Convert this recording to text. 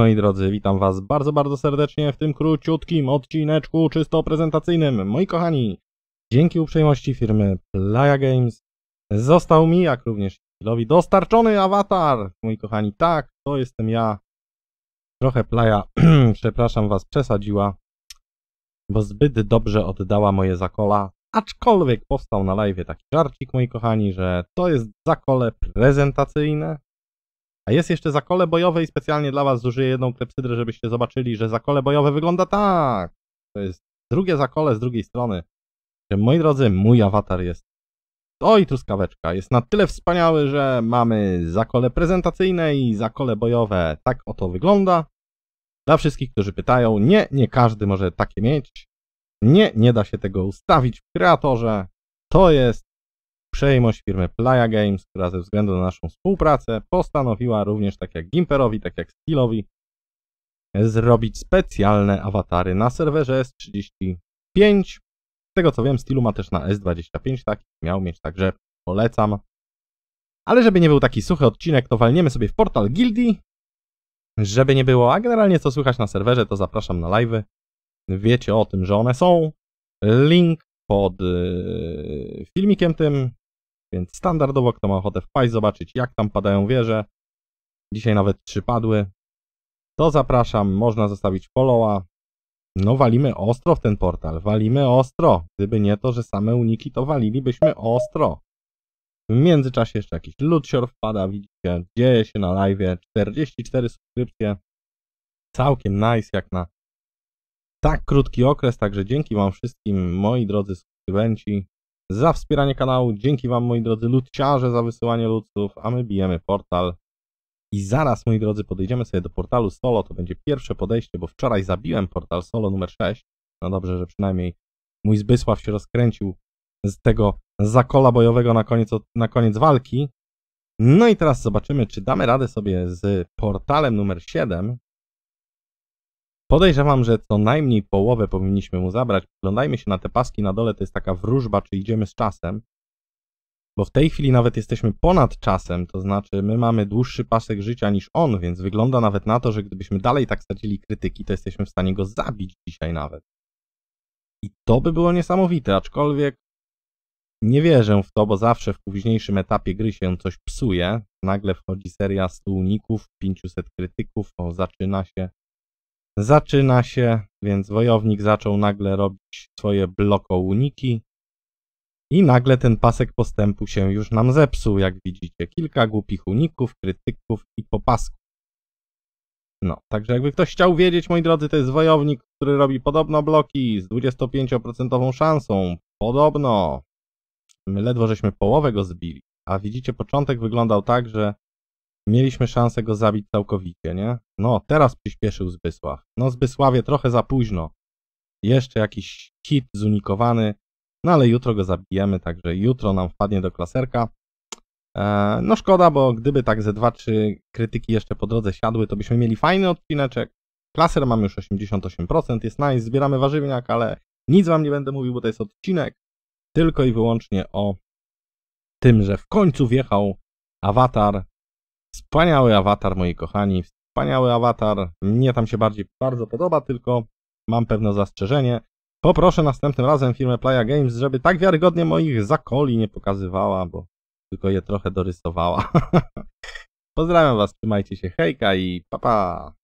Moi drodzy, witam Was bardzo, bardzo serdecznie w tym króciutkim odcineczku czysto prezentacyjnym. Moi kochani, dzięki uprzejmości firmy Playa Games został mi, jak również Chilowi, dostarczony awatar. Moi kochani, tak, to jestem ja. Trochę Playa, przepraszam Was, przesadziła, bo zbyt dobrze oddała moje zakola. Aczkolwiek powstał na live taki żarcik, moi kochani, że to jest zakole prezentacyjne, a jest jeszcze zakole bojowe i specjalnie dla was zużyję jedną klepsydrę, żebyście zobaczyli, że zakole bojowe wygląda tak. To jest drugie zakole z drugiej strony. Moi drodzy, mój awatar jest Oj, truskaweczka jest na tyle wspaniały, że mamy zakole prezentacyjne i zakole bojowe. Tak oto wygląda. Dla wszystkich, którzy pytają, nie, nie każdy może takie mieć. Nie, nie da się tego ustawić w kreatorze. To jest uprzejmość firmy Playa Games, która ze względu na naszą współpracę postanowiła również, tak jak Gimperowi, tak jak Steelowi, zrobić specjalne awatary na serwerze S35. Z tego co wiem, Steelu ma też na S25 taki, miał mieć, także polecam. Ale żeby nie był taki suchy odcinek, to walniemy sobie w portal gildii, żeby nie było, a generalnie co słychać na serwerze, to zapraszam na live'y. Wiecie o tym, że one są. Link pod y, filmikiem tym więc standardowo, kto ma ochotę wpaść, zobaczyć jak tam padają wieże. Dzisiaj nawet trzy padły. To zapraszam, można zostawić followa. No walimy ostro w ten portal, walimy ostro. Gdyby nie to, że same uniki, to walilibyśmy ostro. W międzyczasie jeszcze jakiś lutsior wpada, widzicie, dzieje się na live, 44 subskrypcje. Całkiem nice jak na tak krótki okres, także dzięki Wam wszystkim, moi drodzy subskrybenci za wspieranie kanału. Dzięki Wam, moi drodzy ludciarze, za wysyłanie ludców, a my bijemy portal. I zaraz, moi drodzy, podejdziemy sobie do portalu solo. To będzie pierwsze podejście, bo wczoraj zabiłem portal solo numer 6. No dobrze, że przynajmniej mój Zbysław się rozkręcił z tego zakola bojowego na koniec, na koniec walki. No i teraz zobaczymy, czy damy radę sobie z portalem numer 7, Podejrzewam, że co najmniej połowę powinniśmy mu zabrać. Oglądajmy się na te paski na dole, to jest taka wróżba, czy idziemy z czasem. Bo w tej chwili nawet jesteśmy ponad czasem, to znaczy my mamy dłuższy pasek życia niż on, więc wygląda nawet na to, że gdybyśmy dalej tak stracili krytyki, to jesteśmy w stanie go zabić dzisiaj nawet. I to by było niesamowite, aczkolwiek nie wierzę w to, bo zawsze w późniejszym etapie gry się coś psuje. Nagle wchodzi seria 100 uników, 500 krytyków, zaczyna się Zaczyna się, więc wojownik zaczął nagle robić swoje bloko-uniki i nagle ten pasek postępu się już nam zepsuł, jak widzicie. Kilka głupich uników, krytyków i popasków. No, także jakby ktoś chciał wiedzieć, moi drodzy, to jest wojownik, który robi podobno bloki z 25% szansą. Podobno. My ledwo żeśmy połowę go zbili. A widzicie, początek wyglądał tak, że Mieliśmy szansę go zabić całkowicie, nie? No, teraz przyspieszył Zbysław. No, Zbysławie trochę za późno. Jeszcze jakiś hit zunikowany, no ale jutro go zabijemy, także jutro nam wpadnie do klaserka. Eee, no szkoda, bo gdyby tak ze 2-3 krytyki jeszcze po drodze siadły, to byśmy mieli fajny odcineczek. Klaser mam już 88%, jest nice, zbieramy warzywniak, ale nic wam nie będę mówił, bo to jest odcinek tylko i wyłącznie o tym, że w końcu wjechał awatar Wspaniały awatar, moi kochani. Wspaniały awatar. Mnie tam się bardziej bardzo podoba, tylko mam pewne zastrzeżenie. Poproszę następnym razem firmę Playa Games, żeby tak wiarygodnie moich zakoli nie pokazywała, bo tylko je trochę dorysowała. Pozdrawiam Was, trzymajcie się, hejka i papa! Pa.